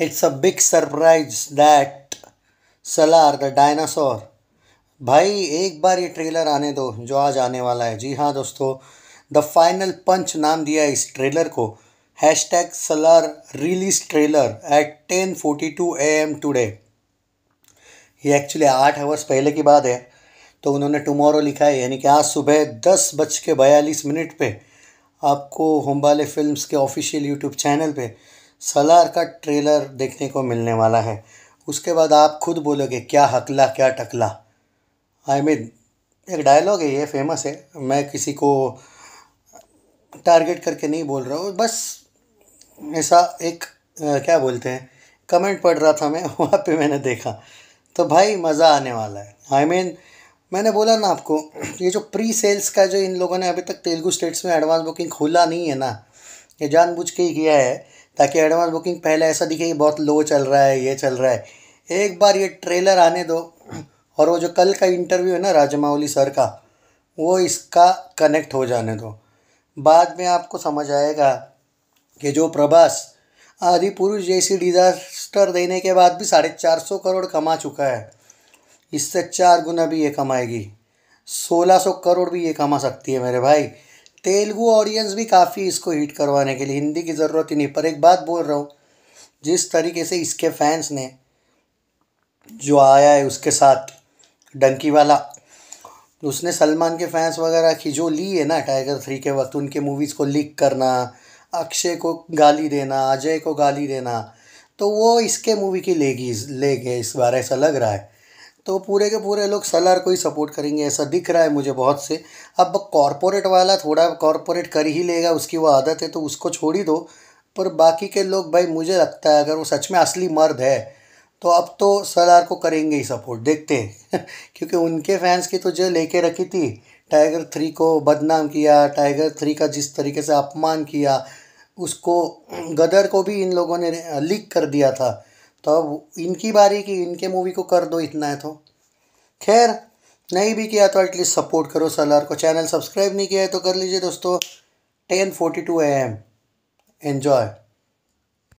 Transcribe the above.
it's a big surprise that Salaar the dinosaur भाई एक बार ये ट्रेलर आने दो जो आज आने वाला है जी हाँ दोस्तों द फाइनल पंच नाम दिया इस ट्रेलर को hashtag Salaar release trailer at ten forty two A M today ये एक्चुअली आठ आवर्स पहले की बात है तो उन्होंने टुमारो लिखा है यानी कि आज सुबह दस बज के बयालीस मिनट पर आपको होम्बाले फिल्म के ऑफिशियल यूट्यूब चैनल पर सलार का ट्रेलर देखने को मिलने वाला है उसके बाद आप खुद बोलोगे क्या हकला क्या टकला आई I मीन mean, एक डायलॉग है ये फेमस है मैं किसी को टारगेट करके नहीं बोल रहा हूँ बस ऐसा एक आ, क्या बोलते हैं कमेंट पढ़ रहा था मैं वहाँ पे मैंने देखा तो भाई मज़ा आने वाला है आई I मीन mean, मैंने बोला ना आपको ये जो प्री सेल्स का जो इन लोगों ने अभी तक तेलुगु स्टेट्स में एडवांस बुकिंग खोला नहीं है ना ये जानबूझ के ही किया है ताकि एडवांस बुकिंग पहले ऐसा दिखे कि बहुत लो चल रहा है ये चल रहा है एक बार ये ट्रेलर आने दो और वो जो कल का इंटरव्यू है ना राजमावली सर का वो इसका कनेक्ट हो जाने दो बाद में आपको समझ आएगा कि जो प्रभास आदि पुरुष जैसी डिज़ास्टर देने के बाद भी साढ़े चार सौ करोड़ कमा चुका है इससे चार गुना भी ये कमाएगी सोलह सौ करोड़ भी ये कमा सकती है मेरे भाई तेलुगु ऑडियंस भी काफ़ी इसको हिट करवाने के लिए हिंदी की ज़रूरत ही नहीं पर एक बात बोल रहा हूँ जिस तरीके से इसके फैंस ने जो आया है उसके साथ डंकी वाला उसने सलमान के फैंस वगैरह की जो ली है ना टाइगर थ्री के वक्त उनके मूवीज़ को लीक करना अक्षय को गाली देना अजय को गाली देना तो वो इसके मूवी की लेगी ले गए इस बार ऐसा लग रहा है तो पूरे के पूरे लोग सलार को ही सपोर्ट करेंगे ऐसा दिख रहा है मुझे बहुत से अब कॉरपोरेट वाला थोड़ा कॉरपोरेट कर ही लेगा उसकी वो आदत है तो उसको छोड़ ही दो पर बाकी के लोग भाई मुझे लगता है अगर वो सच में असली मर्द है तो अब तो सलार को करेंगे ही सपोर्ट देखते हैं क्योंकि उनके फैंस की तो जो लेके रखी थी टाइगर थ्री को बदनाम किया टाइगर थ्री का जिस तरीके से अपमान किया उसको गदर को भी इन लोगों ने लीक कर दिया था तो अब इनकी बारी कि इनके मूवी को कर दो इतना है तो खैर नहीं भी किया तो एटलीस्ट सपोर्ट करो सलार को चैनल सब्सक्राइब नहीं किया है तो कर लीजिए दोस्तों ten forty two M enjoy